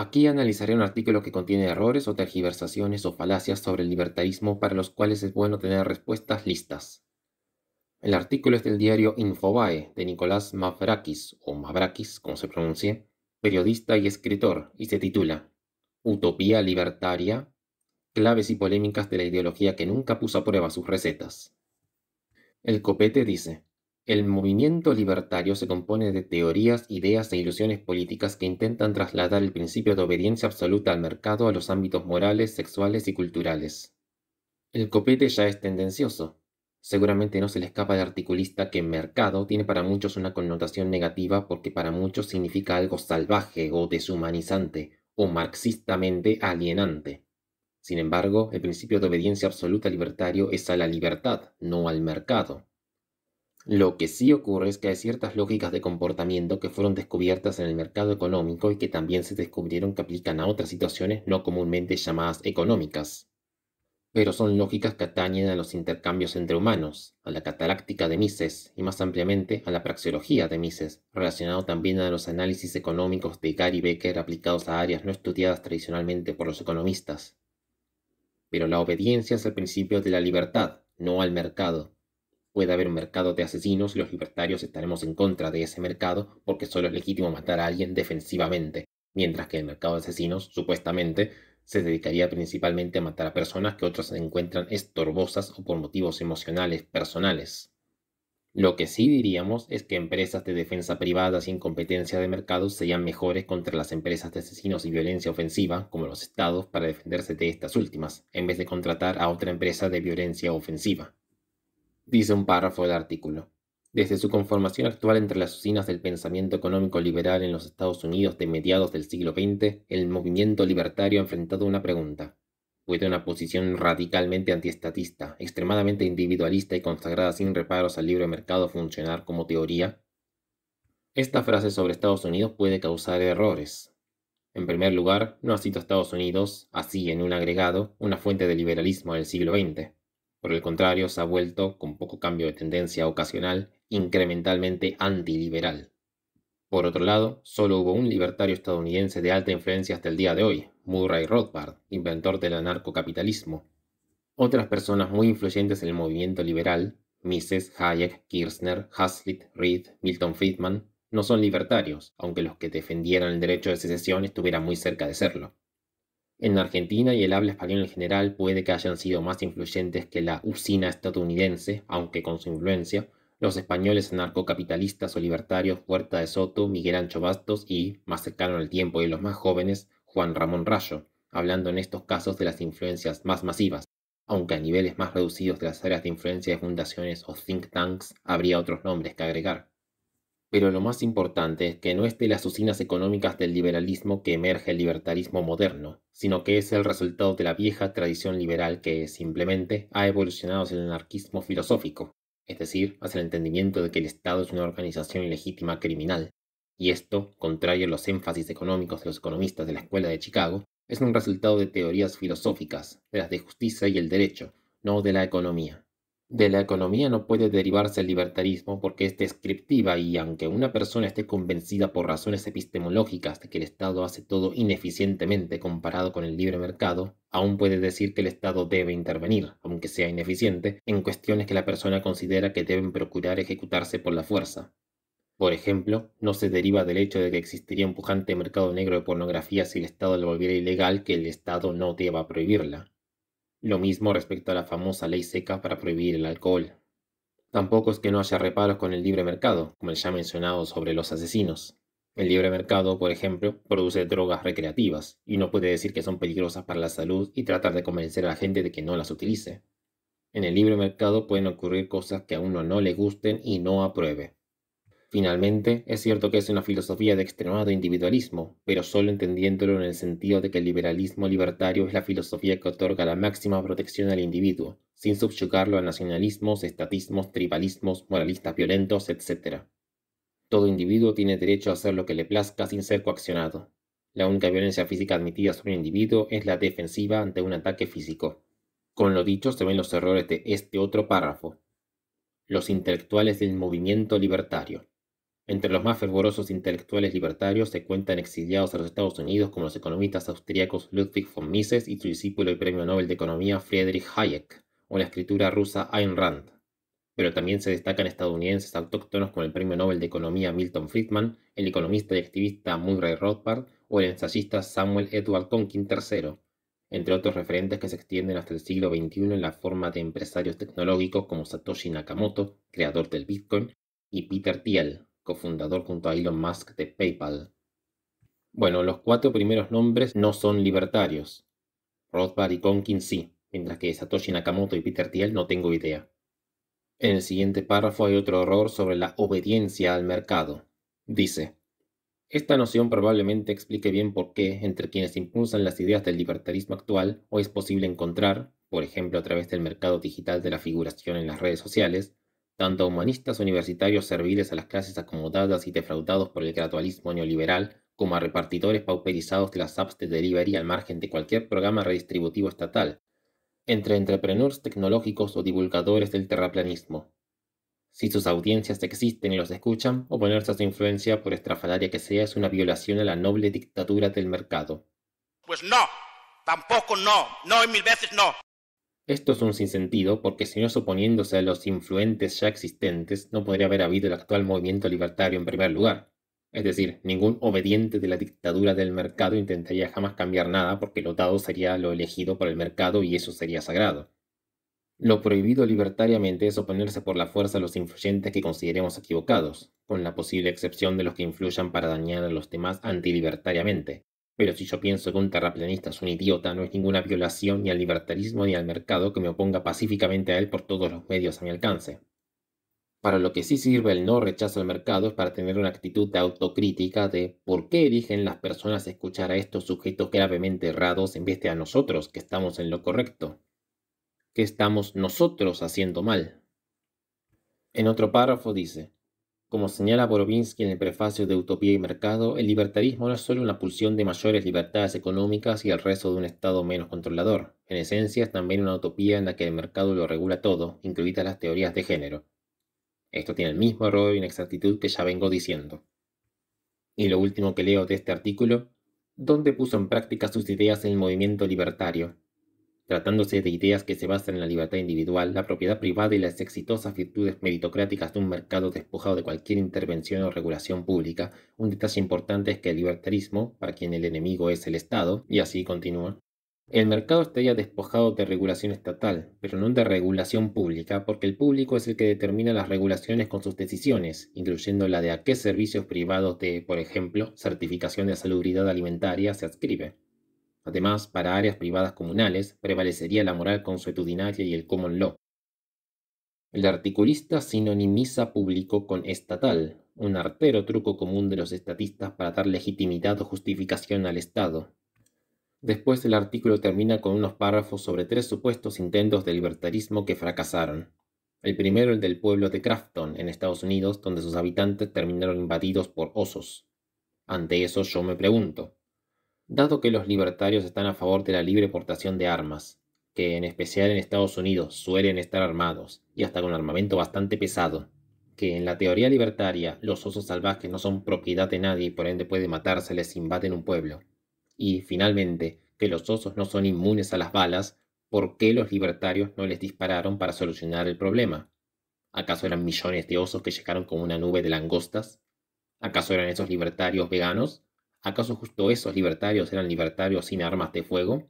Aquí analizaré un artículo que contiene errores o tergiversaciones o falacias sobre el libertarismo para los cuales es bueno tener respuestas listas. El artículo es del diario Infobae de Nicolás Mavrakis, o Mavrakis, como se pronuncie, periodista y escritor, y se titula Utopía libertaria, claves y polémicas de la ideología que nunca puso a prueba sus recetas. El copete dice, el movimiento libertario se compone de teorías, ideas e ilusiones políticas que intentan trasladar el principio de obediencia absoluta al mercado a los ámbitos morales, sexuales y culturales. El copete ya es tendencioso. Seguramente no se le escapa al articulista que mercado tiene para muchos una connotación negativa porque para muchos significa algo salvaje o deshumanizante o marxistamente alienante. Sin embargo, el principio de obediencia absoluta libertario es a la libertad, no al mercado. Lo que sí ocurre es que hay ciertas lógicas de comportamiento que fueron descubiertas en el mercado económico y que también se descubrieron que aplican a otras situaciones no comúnmente llamadas económicas. Pero son lógicas que atañen a los intercambios entre humanos, a la cataláctica de Mises y más ampliamente a la praxeología de Mises, relacionado también a los análisis económicos de Gary Becker aplicados a áreas no estudiadas tradicionalmente por los economistas. Pero la obediencia es el principio de la libertad, no al mercado, puede haber un mercado de asesinos y los libertarios estaremos en contra de ese mercado porque solo es legítimo matar a alguien defensivamente, mientras que el mercado de asesinos, supuestamente, se dedicaría principalmente a matar a personas que otras encuentran estorbosas o por motivos emocionales personales. Lo que sí diríamos es que empresas de defensa privada sin competencia de mercado serían mejores contra las empresas de asesinos y violencia ofensiva, como los estados, para defenderse de estas últimas, en vez de contratar a otra empresa de violencia ofensiva dice un párrafo del artículo. Desde su conformación actual entre las usinas del pensamiento económico liberal en los Estados Unidos de mediados del siglo XX, el movimiento libertario ha enfrentado una pregunta. ¿Puede una posición radicalmente antiestatista, extremadamente individualista y consagrada sin reparos al libre mercado funcionar como teoría? Esta frase sobre Estados Unidos puede causar errores. En primer lugar, no ha sido Estados Unidos, así en un agregado, una fuente de liberalismo del siglo XX. Por el contrario, se ha vuelto, con poco cambio de tendencia ocasional, incrementalmente antiliberal. Por otro lado, solo hubo un libertario estadounidense de alta influencia hasta el día de hoy, Murray Rothbard, inventor del anarcocapitalismo. Otras personas muy influyentes en el movimiento liberal, Mises, Hayek, Kirchner, Hazlitt, Reed, Milton Friedman, no son libertarios, aunque los que defendieran el derecho de secesión estuvieran muy cerca de serlo. En Argentina y el habla español en general puede que hayan sido más influyentes que la usina estadounidense, aunque con su influencia, los españoles anarcocapitalistas o libertarios Huerta de Soto, Miguel Ancho Bastos y, más cercano al tiempo y los más jóvenes, Juan Ramón Rayo, hablando en estos casos de las influencias más masivas, aunque a niveles más reducidos de las áreas de influencia de fundaciones o think tanks habría otros nombres que agregar. Pero lo más importante es que no es de las usinas económicas del liberalismo que emerge el libertarismo moderno, sino que es el resultado de la vieja tradición liberal que simplemente ha evolucionado hacia el anarquismo filosófico, es decir, hacia el entendimiento de que el Estado es una organización ilegítima criminal. Y esto, contrario a los énfasis económicos de los economistas de la Escuela de Chicago, es un resultado de teorías filosóficas, de las de justicia y el derecho, no de la economía. De la economía no puede derivarse el libertarismo porque es descriptiva y aunque una persona esté convencida por razones epistemológicas de que el Estado hace todo ineficientemente comparado con el libre mercado, aún puede decir que el Estado debe intervenir, aunque sea ineficiente, en cuestiones que la persona considera que deben procurar ejecutarse por la fuerza. Por ejemplo, no se deriva del hecho de que existiría un pujante mercado negro de pornografía si el Estado lo volviera ilegal que el Estado no deba prohibirla. Lo mismo respecto a la famosa ley seca para prohibir el alcohol. Tampoco es que no haya reparos con el libre mercado, como el ya mencionado sobre los asesinos. El libre mercado, por ejemplo, produce drogas recreativas y no puede decir que son peligrosas para la salud y tratar de convencer a la gente de que no las utilice. En el libre mercado pueden ocurrir cosas que a uno no le gusten y no apruebe. Finalmente, es cierto que es una filosofía de extremado individualismo, pero solo entendiéndolo en el sentido de que el liberalismo libertario es la filosofía que otorga la máxima protección al individuo, sin subyugarlo a nacionalismos, estatismos, tribalismos, moralistas violentos, etc. Todo individuo tiene derecho a hacer lo que le plazca sin ser coaccionado. La única violencia física admitida sobre un individuo es la defensiva ante un ataque físico. Con lo dicho se ven los errores de este otro párrafo. Los intelectuales del movimiento libertario. Entre los más fervorosos intelectuales libertarios se cuentan exiliados a los Estados Unidos como los economistas austríacos Ludwig von Mises y su discípulo y premio Nobel de Economía Friedrich Hayek, o la escritura rusa Ayn Rand. Pero también se destacan estadounidenses autóctonos como el premio Nobel de Economía Milton Friedman, el economista y activista Murray Rothbard o el ensayista Samuel Edward Conkin III, entre otros referentes que se extienden hasta el siglo XXI en la forma de empresarios tecnológicos como Satoshi Nakamoto, creador del Bitcoin, y Peter Thiel, fundador junto a Elon Musk de PayPal. Bueno, los cuatro primeros nombres no son libertarios. Rothbard y Konkin sí, mientras que Satoshi Nakamoto y Peter Thiel no tengo idea. En el siguiente párrafo hay otro error sobre la obediencia al mercado. Dice, esta noción probablemente explique bien por qué entre quienes impulsan las ideas del libertarismo actual hoy es posible encontrar, por ejemplo a través del mercado digital de la figuración en las redes sociales, tanto humanistas universitarios serviles a las clases acomodadas y defraudados por el gradualismo neoliberal, como a repartidores pauperizados de las apps de delivery al margen de cualquier programa redistributivo estatal, entre entrepreneurs tecnológicos o divulgadores del terraplanismo. Si sus audiencias existen y los escuchan, oponerse a su influencia, por estrafalaria que sea, es una violación a la noble dictadura del mercado. Pues no, tampoco no, no y mil veces no. Esto es un sinsentido porque si no suponiéndose a los influentes ya existentes, no podría haber habido el actual movimiento libertario en primer lugar. Es decir, ningún obediente de la dictadura del mercado intentaría jamás cambiar nada porque lo dado sería lo elegido por el mercado y eso sería sagrado. Lo prohibido libertariamente es oponerse por la fuerza a los influyentes que consideremos equivocados, con la posible excepción de los que influyan para dañar a los demás antilibertariamente. Pero si yo pienso que un terraplanista es un idiota, no es ninguna violación ni al libertarismo ni al mercado que me oponga pacíficamente a él por todos los medios a mi alcance. Para lo que sí sirve el no rechazo al mercado es para tener una actitud de autocrítica de por qué eligen las personas escuchar a estos sujetos gravemente errados en vez de a nosotros, que estamos en lo correcto. ¿Qué estamos nosotros haciendo mal? En otro párrafo dice, como señala Borovinsky en el prefacio de Utopía y Mercado, el libertarismo no es solo una pulsión de mayores libertades económicas y el resto de un Estado menos controlador. En esencia, es también una utopía en la que el mercado lo regula todo, incluidas las teorías de género. Esto tiene el mismo error y inexactitud que ya vengo diciendo. Y lo último que leo de este artículo, ¿dónde puso en práctica sus ideas en el movimiento libertario? tratándose de ideas que se basan en la libertad individual, la propiedad privada y las exitosas virtudes meritocráticas de un mercado despojado de cualquier intervención o regulación pública, un detalle importante es que el libertarismo, para quien el enemigo es el Estado, y así continúa, el mercado estaría despojado de regulación estatal, pero no de regulación pública, porque el público es el que determina las regulaciones con sus decisiones, incluyendo la de a qué servicios privados de, por ejemplo, certificación de salubridad alimentaria se adscribe. Además, para áreas privadas comunales prevalecería la moral consuetudinaria y el common law. El articulista sinonimiza público con estatal, un artero truco común de los estatistas para dar legitimidad o justificación al Estado. Después el artículo termina con unos párrafos sobre tres supuestos intentos de libertarismo que fracasaron. El primero el del pueblo de Crafton, en Estados Unidos, donde sus habitantes terminaron invadidos por osos. Ante eso yo me pregunto, Dado que los libertarios están a favor de la libre portación de armas, que en especial en Estados Unidos suelen estar armados y hasta con armamento bastante pesado, que en la teoría libertaria los osos salvajes no son propiedad de nadie y por ende puede matarse les invaden un pueblo, y finalmente que los osos no son inmunes a las balas, ¿por qué los libertarios no les dispararon para solucionar el problema? ¿Acaso eran millones de osos que llegaron con una nube de langostas? ¿Acaso eran esos libertarios veganos? ¿Acaso justo esos libertarios eran libertarios sin armas de fuego?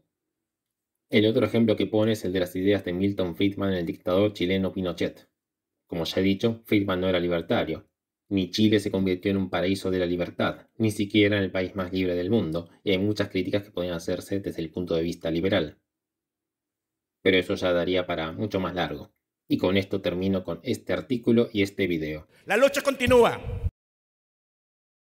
El otro ejemplo que pone es el de las ideas de Milton Friedman en el dictador chileno Pinochet. Como ya he dicho, Friedman no era libertario, ni Chile se convirtió en un paraíso de la libertad, ni siquiera en el país más libre del mundo, y hay muchas críticas que podían hacerse desde el punto de vista liberal. Pero eso ya daría para mucho más largo. Y con esto termino con este artículo y este video. La lucha continúa.